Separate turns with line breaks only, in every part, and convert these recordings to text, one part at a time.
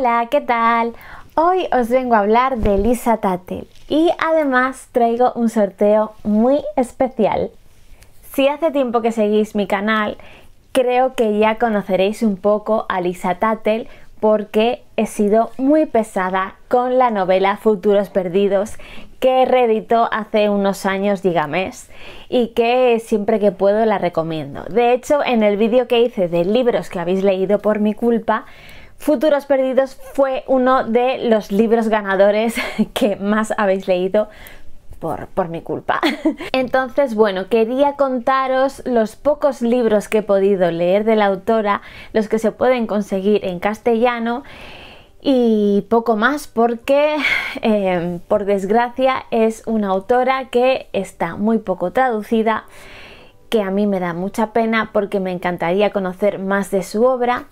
Hola, ¿qué tal? Hoy os vengo a hablar de Lisa Tatel y además traigo un sorteo muy especial. Si hace tiempo que seguís mi canal, creo que ya conoceréis un poco a Lisa Tatel porque he sido muy pesada con la novela Futuros Perdidos que reeditó hace unos años digamos, y que siempre que puedo la recomiendo. De hecho, en el vídeo que hice de libros que habéis leído por mi culpa, Futuros Perdidos fue uno de los libros ganadores que más habéis leído. Por, mi culpa. Entonces, bueno, quería contaros los pocos libros que he podido leer de la autora, los que se pueden conseguir en castellano y poco más porque em, por desgracia es una autora que está muy poco traducida que a mí me da mucha pena porque me encantaría conocer más de su obra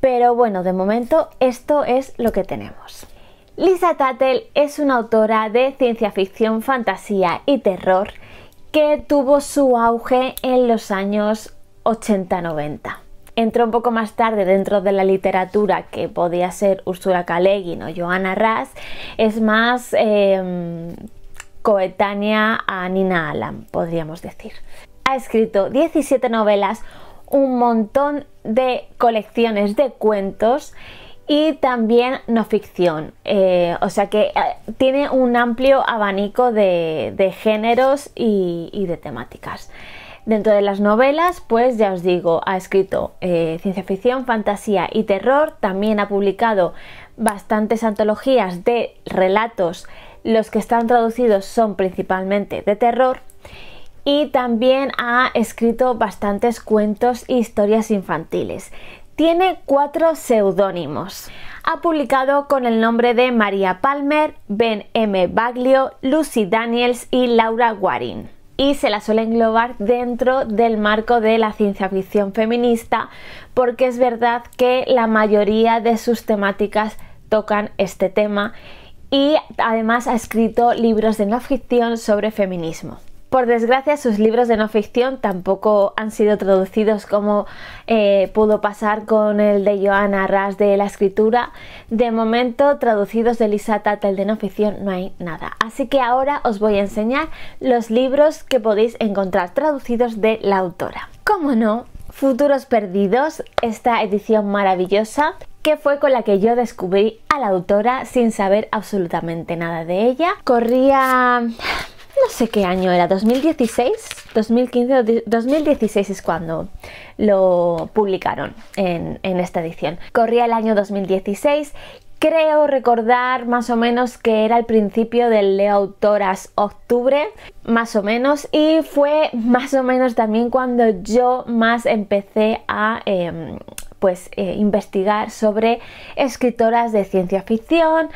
pero bueno, de momento esto es lo que tenemos. Lisa Tattel es una autora de ciencia ficción, fantasía y terror que tuvo su auge en los años 80-90. Entró un poco más tarde dentro de la literatura que podía ser Ursula Guin o Joanna Ras, es más em, coetánea a Nina Allan, podríamos decir. Ha escrito 17 novelas, un montón de colecciones de cuentos y también no ficción. Eh, o sea que eh, tiene un amplio abanico de, géneros y, de temáticas. Dentro de las novelas, pues ya os digo, ha escrito eh, ciencia ficción, fantasía y terror. También ha publicado bastantes antologías de relatos. Los que están traducidos son principalmente de terror y también ha escrito bastantes cuentos e historias infantiles. Tiene cuatro seudónimos. Ha publicado con el nombre de María Palmer, Ben M. Baglio, Lucy Daniels y Laura Guarín. Y se la suele englobar dentro del marco de la ciencia ficción feminista, porque es verdad que la mayoría de sus temáticas tocan este tema y además ha escrito libros de no ficción sobre feminismo. Por desgracia, sus libros de no ficción tampoco han sido traducidos como eh, pudo pasar con el de Joana Ras de la escritura. De momento, traducidos de Lisa Tatel de no ficción no hay nada. Así que ahora os voy a enseñar los libros que podéis encontrar traducidos de la autora. Como no, Futuros Perdidos, esta edición maravillosa que fue con la que yo descubrí a la autora sin saber absolutamente nada de ella. Corría no sé qué año era, 2016, 2015, 2016 es cuando lo publicaron en, esta edición. Corría el año 2016 Creo recordar más o menos que era el principio del Leo Autoras Octubre, más o menos, y fue más o menos también cuando yo más empecé a em, pues eh, investigar sobre escritoras de ciencia ficción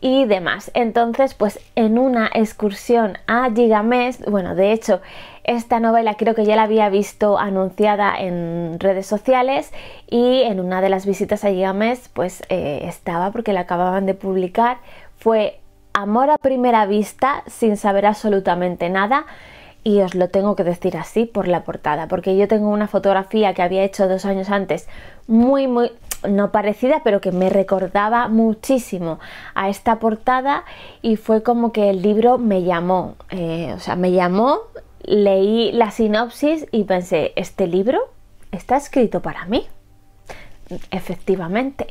y demás. Entonces, pues en una excursión a Gigamés, bueno, de hecho, esta novela creo que ya la había visto anunciada en redes sociales y en una de las visitas a Gigamés, pues eh, estaba porque la acababan de publicar. Fue Amor a primera vista sin saber absolutamente nada. Y os lo tengo que decir así por la portada, porque yo tengo una fotografía que había hecho dos años antes, muy, muy, no parecida, pero que me recordaba muchísimo a esta portada y fue como que el libro me llamó, eh, o sea, me llamó, leí la sinopsis y pensé, este libro está escrito para mí, efectivamente.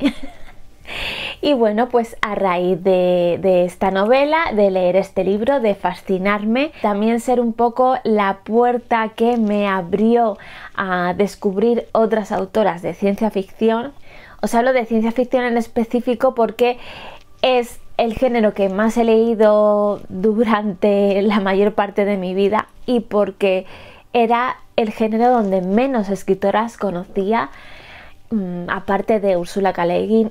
Y bueno, pues a raíz de, esta novela, de leer este libro, de fascinarme, también ser un poco la puerta que me abrió a descubrir otras autoras de ciencia ficción. Os hablo de ciencia ficción en específico porque es el género que más he leído durante la mayor parte de mi vida y porque era el género donde menos escritoras conocía Mm, aparte de Ursula K.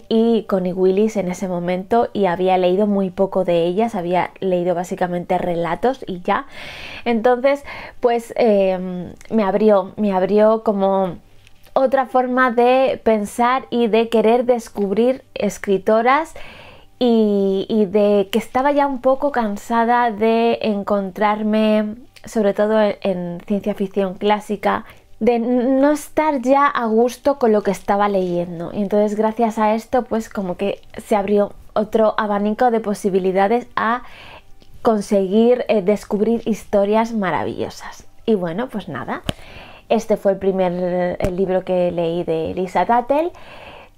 y Connie Willis en ese momento y había leído muy poco de ellas, había leído básicamente relatos y ya. Entonces, pues em, me abrió, me abrió como otra forma de pensar y de querer descubrir escritoras y, de que estaba ya un poco cansada de encontrarme sobre todo en ciencia ficción clásica, de no estar ya a gusto con lo que estaba leyendo. Y entonces gracias a esto pues como que se abrió otro abanico de posibilidades a conseguir eh, descubrir historias maravillosas. Y bueno, pues nada, este fue el primer libro que leí de Lisa Tattle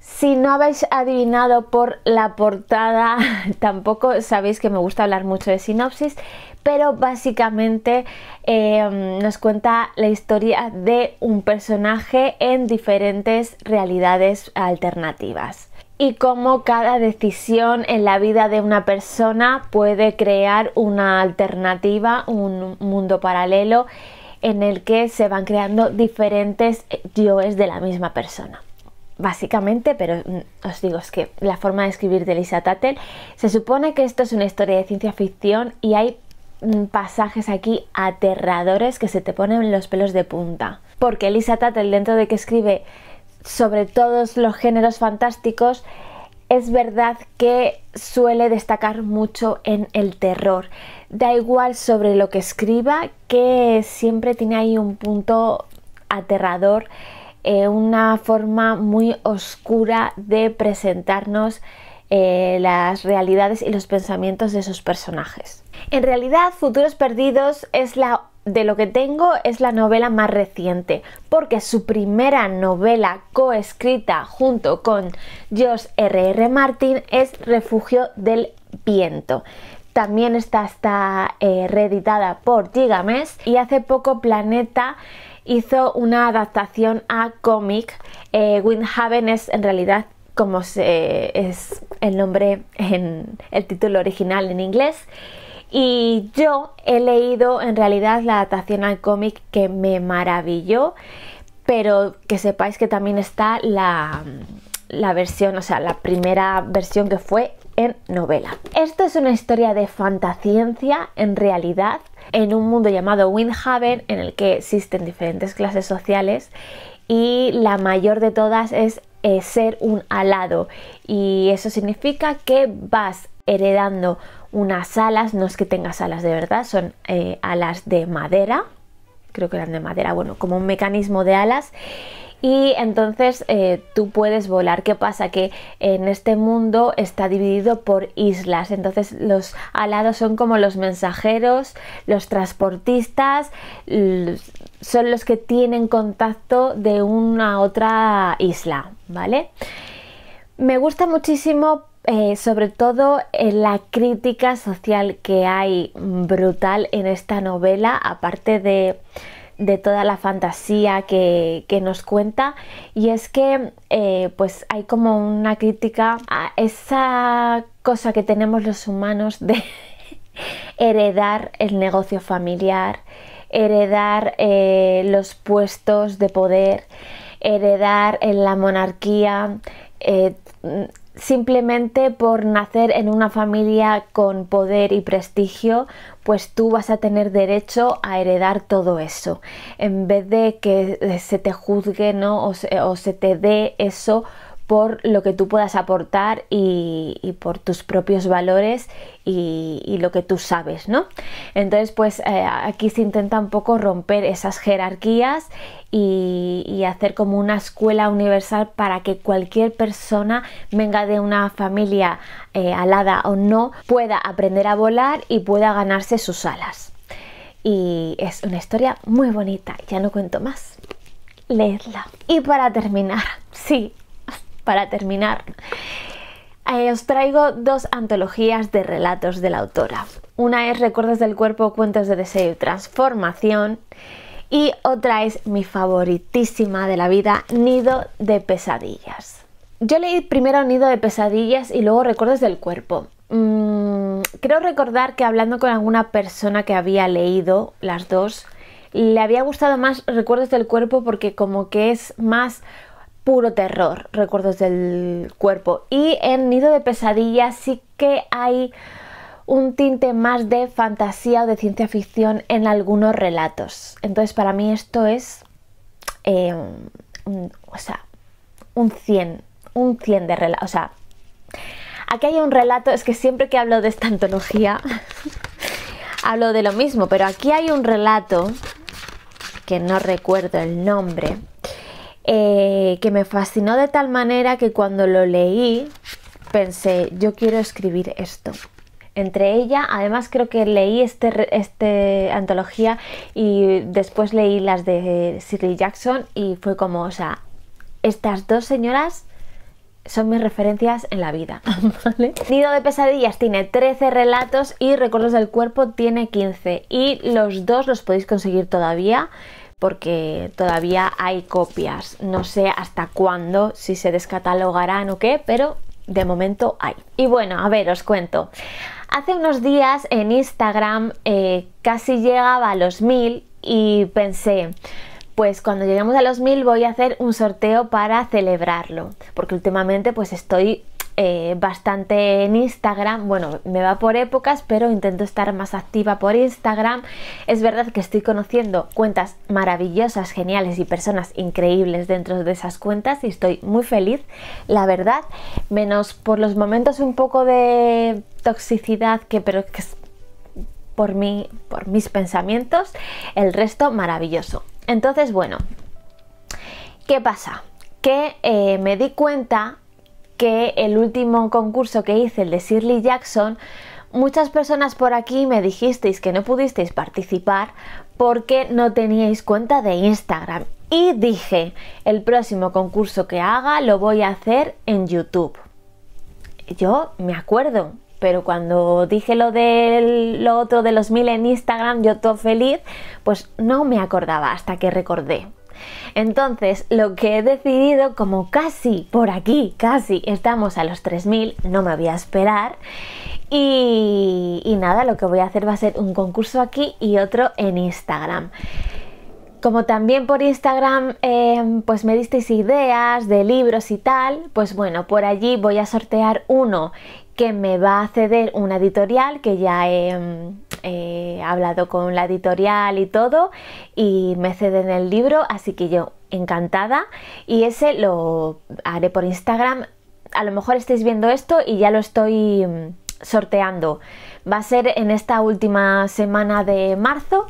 si no habéis adivinado por la portada, tampoco sabéis que me gusta hablar mucho de sinopsis, pero básicamente em, nos cuenta la historia de un personaje en diferentes realidades alternativas y cómo cada decisión en la vida de una persona puede crear una alternativa, un mundo paralelo en el que se van creando diferentes eh, yoes de la misma persona básicamente, pero mm, os digo, es que la forma de escribir de Lisa Tattel, se supone que esto es una historia de ciencia ficción y hay mm, pasajes aquí aterradores que se te ponen los pelos de punta. Porque Lisa Tattel, dentro de que escribe sobre todos los géneros fantásticos, es verdad que suele destacar mucho en el terror. Da igual sobre lo que escriba, que siempre tiene ahí un punto aterrador eh, una forma muy oscura de presentarnos eh, las realidades y los pensamientos de sus personajes. En realidad, Futuros Perdidos es la de lo que tengo es la novela más reciente, porque su primera novela coescrita junto con George R.R. R. Martin es Refugio del Viento. También está, está eh, reeditada por Gigames y hace poco Planeta hizo una adaptación a cómic. Eh, Windhaven es en realidad como es el nombre en el título original en inglés. Y yo he leído en realidad la adaptación al cómic que me maravilló, pero que sepáis que también está la, la versión, o sea, la primera versión que fue en novela. Esto es una historia de fantasciencia en realidad en un mundo llamado Windhaven en el que existen diferentes clases sociales y la mayor de todas es eh, ser un alado y eso significa que vas heredando unas alas, no es que tengas alas de verdad, son eh, alas de madera, creo que eran de madera, bueno, como un mecanismo de alas y entonces eh, tú puedes volar. ¿Qué pasa? Que en este mundo está dividido por islas, entonces los alados son como los mensajeros, los transportistas, son los que tienen contacto de una otra isla, ¿vale? Me gusta muchísimo eh, sobre todo eh, la crítica social que hay brutal en esta novela, aparte de de toda la fantasía que, nos cuenta y es que eh, pues hay como una crítica a esa cosa que tenemos los humanos de heredar el negocio familiar, heredar eh, los puestos de poder, heredar en eh, la monarquía, simplemente por nacer en una familia con poder y prestigio pues tú vas a tener derecho a heredar todo eso. En vez de que eh, se te juzgue ¿no? o, se, o se te dé eso por lo que tú puedas aportar y, por tus propios valores y, lo que tú sabes, ¿no? Entonces, pues eh, aquí se intenta un poco romper esas jerarquías y, hacer como una escuela universal para que cualquier persona venga de una familia eh, alada o no pueda aprender a volar y pueda ganarse sus alas. Y es una historia muy bonita, ya no cuento más Leedla. Y para terminar, sí, para terminar, eh, os traigo dos antologías de relatos de la autora. Una es Recuerdos del cuerpo, cuentos de deseo y transformación. Y otra es mi favoritísima de la vida, Nido de pesadillas. Yo leí primero Nido de pesadillas y luego Recuerdos del cuerpo. Mm, creo recordar que hablando con alguna persona que había leído las dos, le había gustado más Recuerdos del cuerpo porque como que es más puro terror, recuerdos del cuerpo. Y en Nido de Pesadillas sí que hay un tinte más de fantasía o de ciencia ficción en algunos relatos. Entonces para mí esto es, em, un, o sea, un 100, un 100 de relatos. O sea, aquí hay un relato, es que siempre que hablo de esta antología hablo de lo mismo, pero aquí hay un relato que no recuerdo el nombre, eh, que me fascinó de tal manera que cuando lo leí pensé, yo quiero escribir esto. Entre ella, además creo que leí esta este antología y después leí las de Cyril Jackson y fue como, o sea, estas dos señoras son mis referencias en la vida, Nido de pesadillas tiene 13 relatos y Recuerdos del cuerpo tiene 15 y los dos los podéis conseguir todavía porque todavía hay copias. No sé hasta cuándo, si se descatalogarán o qué, pero de momento hay. Y bueno, a ver, os cuento. Hace unos días en Instagram eh, casi llegaba a los mil y pensé, pues cuando lleguemos a los mil voy a hacer un sorteo para celebrarlo, porque últimamente pues estoy eh, bastante en Instagram. Bueno, me va por épocas, pero intento estar más activa por Instagram. Es verdad que estoy conociendo cuentas maravillosas, geniales y personas increíbles dentro de esas cuentas y estoy muy feliz, la verdad, menos por los momentos un poco de toxicidad que pero que es por mí, por mis pensamientos, el resto maravilloso. Entonces, bueno, ¿qué pasa? Que eh, me di cuenta que el último concurso que hice, el de Shirley Jackson, muchas personas por aquí me dijisteis que no pudisteis participar porque no teníais cuenta de Instagram. Y dije, el próximo concurso que haga lo voy a hacer en YouTube. Yo me acuerdo, pero cuando dije lo de lo otro de los mil en Instagram, yo todo feliz, pues no me acordaba hasta que recordé. Entonces, lo que he decidido, como casi por aquí, casi estamos a los 3.000, no me voy a esperar. Y, nada, lo que voy a hacer va a ser un concurso aquí y otro en Instagram como también por Instagram em, pues me disteis ideas de libros y tal, pues bueno, por allí voy a sortear uno que me va a ceder una editorial que ya he eh, he hablado con la editorial y todo y me ceden el libro, así que yo encantada y ese lo haré por Instagram. A lo mejor estáis viendo esto y ya lo estoy mm, sorteando. Va a ser en esta última semana de marzo,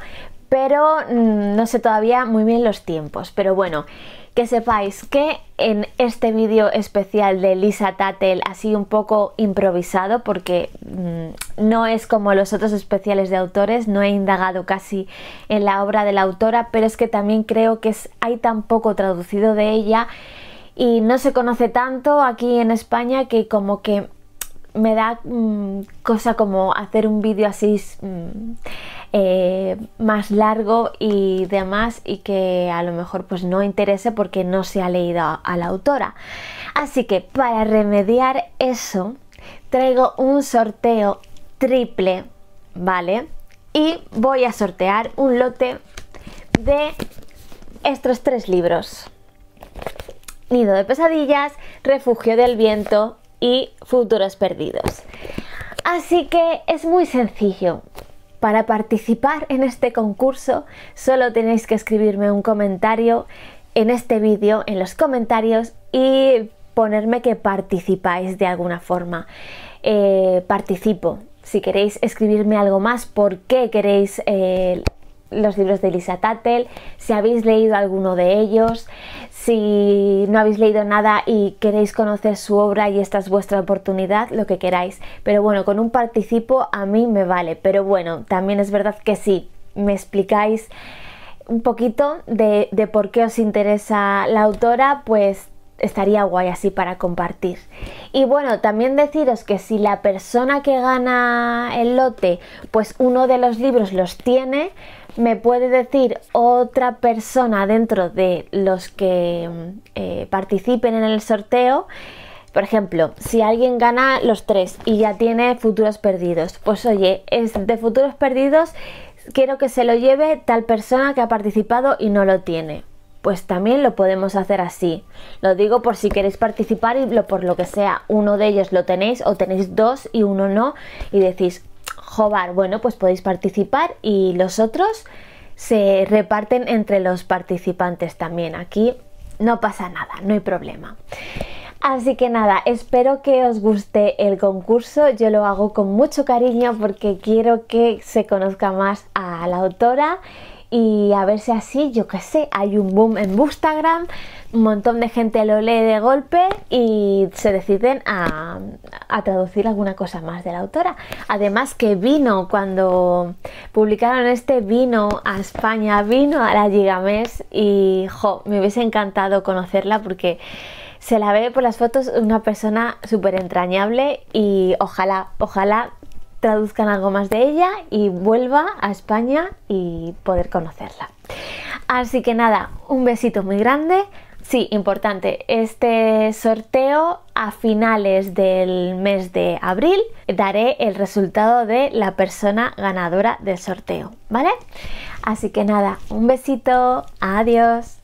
pero mm, no sé todavía muy bien los tiempos. Pero bueno, que sepáis que en este vídeo especial de Lisa Tatel, así un poco improvisado, porque mm, no es como los otros especiales de autores, no he indagado casi en la obra de la autora, pero es que también creo que es, hay tan poco traducido de ella y no se conoce tanto aquí en España que como que me da mm, cosa como hacer un vídeo así... Mm, eh, más largo y demás y que a lo mejor pues no interese porque no se ha leído a la autora. Así que para remediar eso traigo un sorteo triple, ¿vale? Y voy a sortear un lote de estos tres libros. Nido de pesadillas, Refugio del viento y Futuros perdidos. Así que es muy sencillo. Para participar en este concurso solo tenéis que escribirme un comentario en este vídeo, en los comentarios y ponerme que participáis de alguna forma. Eh, participo. Si queréis escribirme algo más, por qué queréis eh, los libros de Elisa Tattel, si habéis leído alguno de ellos, si no habéis leído nada y queréis conocer su obra y esta es vuestra oportunidad, lo que queráis. Pero bueno, con un participo a mí me vale. Pero bueno, también es verdad que si me explicáis un poquito de por qué os interesa la autora, pues estaría guay así para compartir. Y bueno, también deciros que si la persona que gana el lote, pues uno de los libros los tiene, me puede decir otra persona dentro de los que mm, eh, participen en el sorteo. Por ejemplo, si alguien gana los tres y ya tiene futuros perdidos, pues oye, es de futuros perdidos quiero que se lo lleve tal persona que ha participado y no lo tiene. Pues también lo podemos hacer así. Lo digo por si queréis participar y lo, por lo que sea, uno de ellos lo tenéis o tenéis dos y uno no y decís, Jobar. Bueno, pues podéis participar y los otros se reparten entre los participantes también. Aquí no pasa nada, no hay problema. Así que nada, espero que os guste el concurso. Yo lo hago con mucho cariño porque quiero que se conozca más a la autora y a ver si así, yo qué sé, hay un boom en Instagram un montón de gente lo lee de golpe y se deciden a, a traducir alguna cosa más de la autora. Además que vino, cuando publicaron este, vino a España, vino a la Gigamés y jo, me hubiese encantado conocerla porque se la ve por las fotos una persona súper entrañable y ojalá, ojalá traduzcan algo más de ella y vuelva a España y poder conocerla. Así que nada, un besito muy grande. Sí, importante, este sorteo a finales del mes de abril daré el resultado de la persona ganadora del sorteo, ¿vale? Así que nada, un besito, adiós.